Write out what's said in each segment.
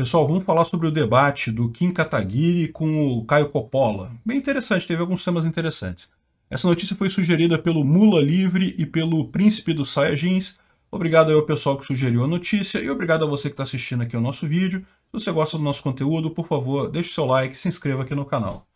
Pessoal, vamos falar sobre o debate do Kim Kataguiri com o Caio Coppola. Bem interessante, teve alguns temas interessantes. Essa notícia foi sugerida pelo Mula Livre e pelo Príncipe dos Saiyajins. Obrigado ao pessoal que sugeriu a notícia e obrigado a você que está assistindo aqui o nosso vídeo. Se você gosta do nosso conteúdo, por favor, deixe seu like e se inscreva aqui no canal.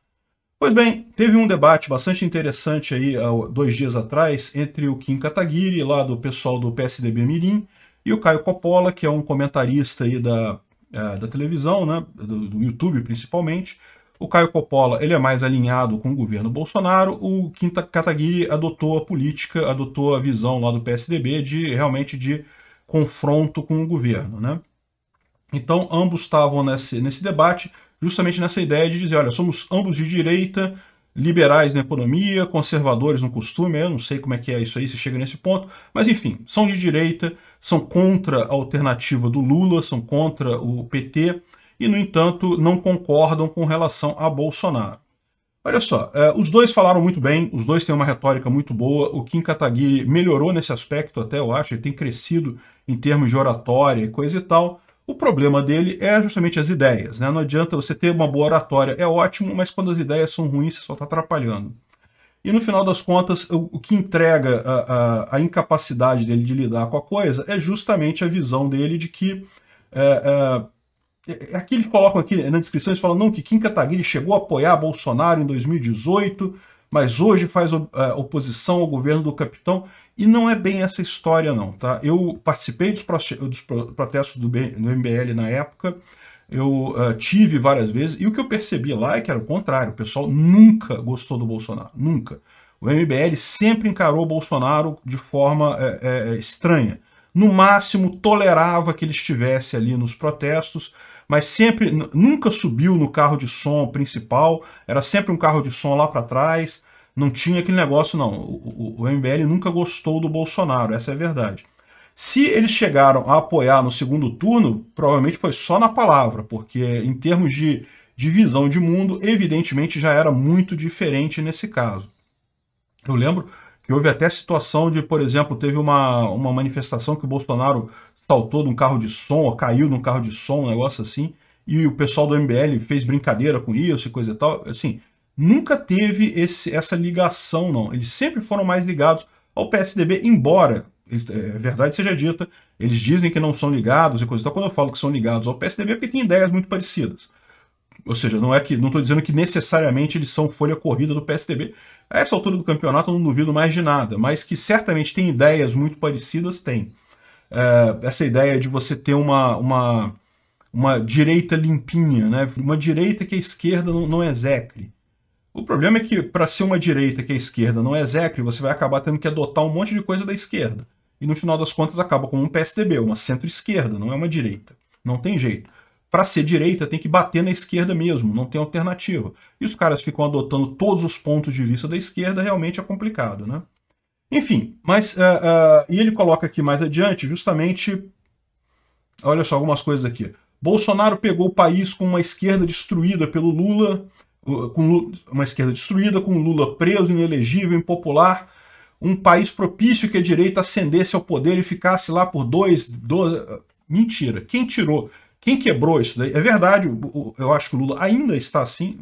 Pois bem, teve um debate bastante interessante aí dois dias atrás entre o Kim Kataguiri, lá do pessoal do PSDB Mirim, e o Caio Coppola, que é um comentarista aí da é, da televisão, né, do, do, YouTube principalmente. O Caio Coppola ele é mais alinhado com o governo Bolsonaro. O Quinta Kataguiri adotou a política, adotou a visão lá do PSDB de realmente de confronto com o governo. Né? Então, ambos estavam nesse, nesse debate justamente nessa ideia de dizer, olha, somos ambos de direita, liberais na economia, conservadores no costume, eu não sei como é que é isso aí, se chega nesse ponto, mas enfim, são de direita, são contra a alternativa do Lula, são contra o PT e, no entanto, não concordam com relação a Bolsonaro. Olha só, é, os dois falaram muito bem, os dois têm uma retórica muito boa. O Kim Kataguiri melhorou nesse aspecto, até eu acho, ele tem crescido em termos de oratória e coisa e tal. O problema dele é justamente as ideias, né? Não adianta você ter uma boa oratória, é ótimo, mas quando as ideias são ruins, você só está atrapalhando. E no final das contas, o, o que entrega a, a, a, incapacidade dele de lidar com a coisa é justamente a visão dele de que. É, é, é, é aqui eles colocam aqui na descrição, eles falam não, que Kim Kataguiri chegou a apoiar Bolsonaro em 2018, mas hoje faz é, oposição ao governo do capitão. E não é bem essa história, não. Tá? Eu participei dos, dos protestos do, do MBL na época, eu uh, tive várias vezes, e o que eu percebi lá é que era o contrário, o pessoal nunca gostou do Bolsonaro, nunca. O MBL sempre encarou o Bolsonaro de forma é, é, estranha. No máximo, tolerava que ele estivesse ali nos protestos, mas sempre, nunca subiu no carro de som principal, era sempre um carro de som lá para trás, não tinha aquele negócio, não. O, o, o MBL nunca gostou do Bolsonaro, essa é a verdade. Se eles chegaram a apoiar no segundo turno, provavelmente foi só na palavra, porque em termos de, divisão visão de mundo, evidentemente já era muito diferente nesse caso. Eu lembro que houve até situação de, por exemplo, teve uma, uma manifestação que o Bolsonaro saltou de um carro de som, ou caiu de um carro de som, um negócio assim, e o pessoal do MBL fez brincadeira com isso e coisa e tal. Assim, nunca teve esse, essa ligação, não. Eles sempre foram mais ligados ao PSDB, embora é, é verdade seja dita, eles dizem que não são ligados e coisa e tal. Quando eu falo que são ligados ao PSDB é porque tem ideias muito parecidas. Ou seja, não é que não estou dizendo que necessariamente eles são folha corrida do PSDB. A essa altura do campeonato eu não duvido mais de nada, mas que certamente tem ideias muito parecidas, tem. É, essa ideia de você ter uma, uma, uma direita limpinha, né? uma direita que a esquerda não, não execre. O problema é que, para ser uma direita que a esquerda não execre, você vai acabar tendo que adotar um monte de coisa da esquerda e no final das contas acaba como um PSDB, uma centro-esquerda, não é uma direita. Não tem jeito. Para ser direita tem que bater na esquerda mesmo, não tem alternativa. E os caras ficam adotando todos os pontos de vista da esquerda, realmente é complicado, né? Enfim, mas uh, uh, e ele coloca aqui mais adiante justamente, olha só algumas coisas aqui. Bolsonaro pegou o país com uma esquerda destruída pelo Lula, com uma esquerda destruída, com Lula preso, inelegível, impopular, um país propício que a direita ascendesse ao poder e ficasse lá por dois, dois... Mentira. Quem tirou? Quem quebrou isso daí? É verdade, eu acho que o Lula ainda está assim.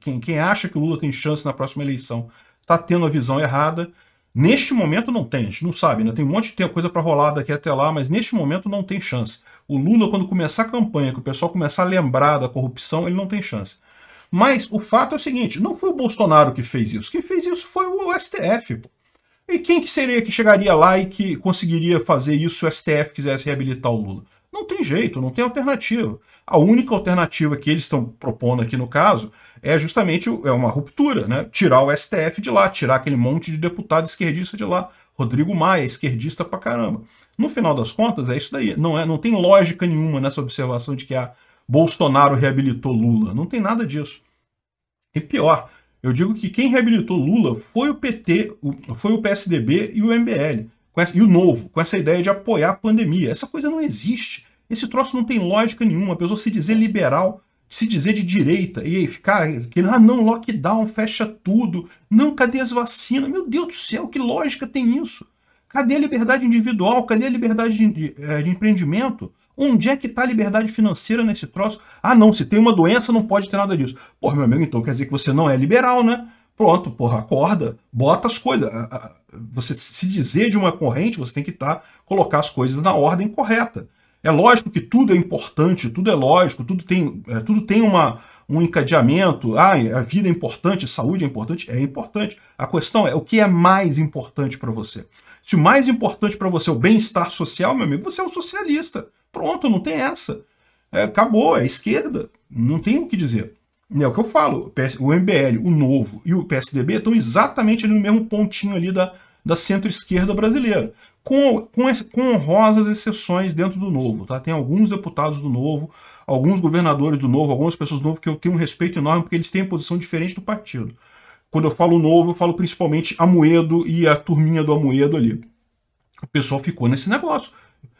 Quem, quem acha que o Lula tem chance na próxima eleição está tendo a visão errada. Neste momento não tem, a gente não sabe, né? tem um monte de coisa para rolar daqui até lá, mas neste momento não tem chance. O Lula, quando começar a campanha, que o pessoal começar a lembrar da corrupção, ele não tem chance. Mas o fato é o seguinte, não foi o Bolsonaro que fez isso, quem fez isso foi o STF. Pô. E quem que seria que chegaria lá e que conseguiria fazer isso se o STF quisesse reabilitar o Lula? Não tem jeito, não tem alternativa. A única alternativa que eles estão propondo aqui no caso é justamente é uma ruptura, né? Tirar o STF de lá, tirar aquele monte de deputado esquerdista de lá. Rodrigo Maia, esquerdista pra caramba. No final das contas, é isso daí. Não, é, não tem lógica nenhuma nessa observação de que a ah, Bolsonaro reabilitou Lula. Não tem nada disso. E pior, eu digo que quem reabilitou Lula foi o PT, foi o PSDB e o MBL, e o Novo, com essa ideia de apoiar a pandemia. Essa coisa não existe. Esse troço não tem lógica nenhuma. A pessoa se dizer liberal, se dizer de direita e ficar querendo, ah não, lockdown, fecha tudo. Não, cadê as vacinas? Meu Deus do céu, que lógica tem isso? Cadê a liberdade individual? Cadê a liberdade de, de, eh, de empreendimento? Onde é que está a liberdade financeira nesse troço? Ah, não, se tem uma doença, não pode ter nada disso. Pô, meu amigo, então quer dizer que você não é liberal, né? Pronto, porra, acorda, bota as coisas. Você se dizer de uma corrente, você tem que tá, colocar as coisas na ordem correta. É lógico que tudo é importante, tudo é lógico, tudo tem, é, tudo tem uma, um encadeamento. Ah, a vida é importante, saúde é importante, é importante. A questão é o que é mais importante para você. Se o mais importante para você é o bem-estar social, meu amigo, você é um socialista. Pronto, não tem essa. É, acabou, é esquerda. Não tem o que dizer. É o que eu falo. O MBL, o Novo e o PSDB estão exatamente no mesmo pontinho ali da, da centro-esquerda brasileira. Com, com, com honrosas exceções dentro do Novo. Tá? Tem alguns deputados do Novo, alguns governadores do Novo, algumas pessoas do Novo que eu tenho um respeito enorme porque eles têm posição diferente do partido. Quando eu falo Novo, eu falo principalmente Amoedo e a turminha do Amoedo ali. O pessoal ficou nesse negócio.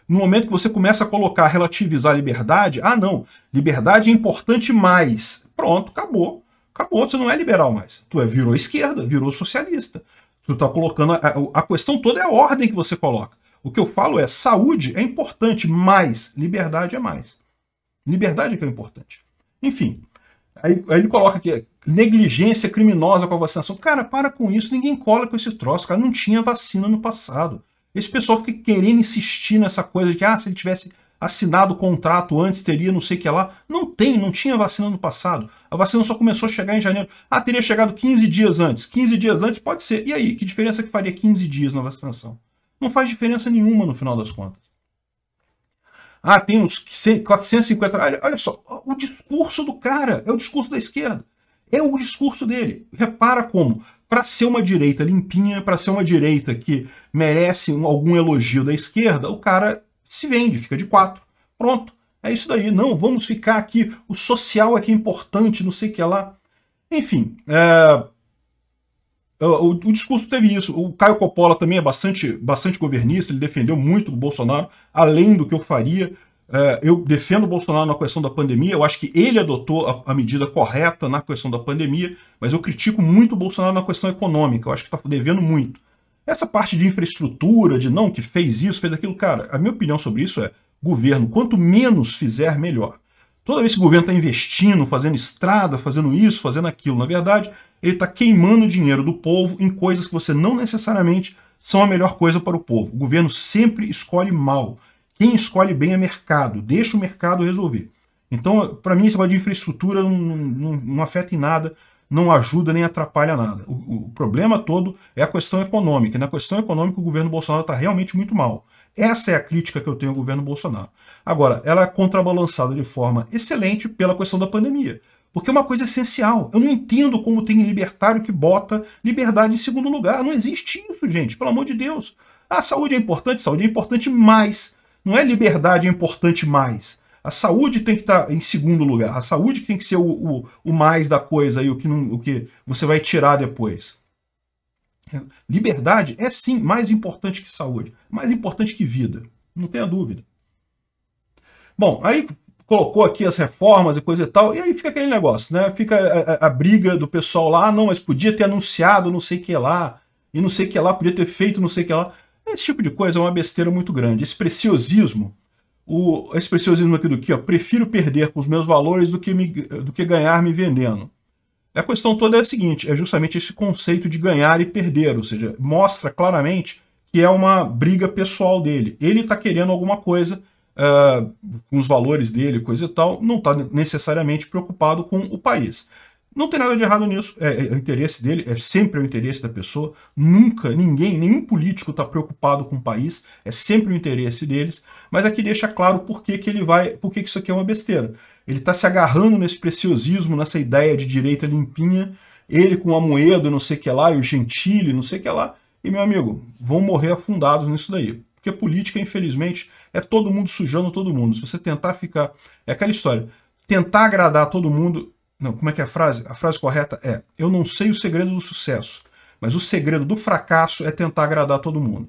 No momento que você começa a colocar, relativizar a liberdade, ah, não, liberdade é importante mais. Pronto, acabou. Acabou, você não é liberal mais. Tu é, virou esquerda, virou socialista. Tu tá colocando. A, a questão toda é a ordem que você coloca. O que eu falo é saúde é importante, mas liberdade é mais. Liberdade é que é importante. Enfim, aí, aí ele coloca aqui negligência criminosa com a vacinação. Cara, para com isso, ninguém cola com esse troço, cara. Não tinha vacina no passado. Esse pessoal que querendo insistir nessa coisa de que ah, se ele tivesse assinado o contrato antes, teria não sei o que lá. Não tem, não tinha vacina no passado. A vacina só começou a chegar em janeiro. Ah, teria chegado 15 dias antes. 15 dias antes pode ser. E aí, que diferença que faria 15 dias na vacinação? Não faz diferença nenhuma no final das contas. Ah, tem uns 450. Olha, olha só, o discurso do cara é o discurso da esquerda. É o discurso dele. Repara como para ser uma direita limpinha, para ser uma direita que merece algum elogio da esquerda, o cara se vende, fica de quatro. Pronto, é isso daí. Não, vamos ficar aqui, o social é que é importante, não sei o que é lá. Enfim, é... o, o, o, discurso teve isso. O Caio Coppola também é bastante, bastante governista, ele defendeu muito o Bolsonaro, além do que eu faria. É, eu defendo o Bolsonaro na questão da pandemia, eu acho que ele adotou a, medida correta na questão da pandemia, mas eu critico muito o Bolsonaro na questão econômica, eu acho que está devendo muito. Essa parte de infraestrutura, de não, que fez isso, fez aquilo, cara, a minha opinião sobre isso é, governo, quanto menos fizer, melhor. Toda vez que o governo está investindo, fazendo estrada, fazendo isso, fazendo aquilo, na verdade, ele está queimando dinheiro do povo em coisas que você não necessariamente são a melhor coisa para o povo. O governo sempre escolhe mal. Quem escolhe bem é mercado, deixa o mercado resolver. Então, para mim, esse negócio de infraestrutura não, não, não, afeta em nada, não ajuda nem atrapalha nada. O, o problema todo é a questão econômica. E na questão econômica, o governo Bolsonaro está realmente muito mal. Essa é a crítica que eu tenho ao governo Bolsonaro. Agora, ela é contrabalançada de forma excelente pela questão da pandemia. Porque é uma coisa essencial. Eu não entendo como tem libertário que bota liberdade em segundo lugar. Não existe isso, gente, pelo amor de Deus. A ah, saúde é importante, saúde é importante, mas não é liberdade é importante mais. A saúde tem que estar tá em segundo lugar. A saúde tem que ser o, o, o mais da coisa aí o que, não, o que você vai tirar depois. Liberdade é sim mais importante que saúde, mais importante que vida, não tenha dúvida. Bom, aí colocou aqui as reformas e coisa e tal, e aí fica aquele negócio, né? Fica a, é, a, é, a briga do pessoal lá, ah, não, mas podia ter anunciado não sei o que lá, e não sei o que lá, podia ter feito não sei o que lá. Esse tipo de coisa é uma besteira muito grande. Esse preciosismo, o esse preciosismo aqui do que, ó, prefiro perder com os meus valores do que, me, do que ganhar me vendendo. A questão toda é a seguinte, é justamente esse conceito de ganhar e perder, ou seja, mostra claramente que é uma briga pessoal dele. Ele está querendo alguma coisa uh, com os valores dele, coisa e tal, não está necessariamente preocupado com o país. Não tem nada de errado nisso. É, é, é, o interesse dele, é sempre o interesse da pessoa. Nunca, ninguém, nenhum político está preocupado com o país. É sempre o interesse deles. Mas aqui deixa claro por que, que ele vai, por que, que isso aqui é uma besteira. Ele está se agarrando nesse preciosismo, nessa ideia de direita limpinha. Ele com a moeda não sei o que lá, e o Gentile, não sei o que lá. E, meu amigo, vão morrer afundados nisso daí. Porque política, infelizmente, é todo mundo sujando todo mundo. Se você tentar ficar. É aquela história. Tentar agradar todo mundo não, como é que é a frase? A frase correta é: Eu não sei o segredo do sucesso, mas o segredo do fracasso é tentar agradar todo mundo.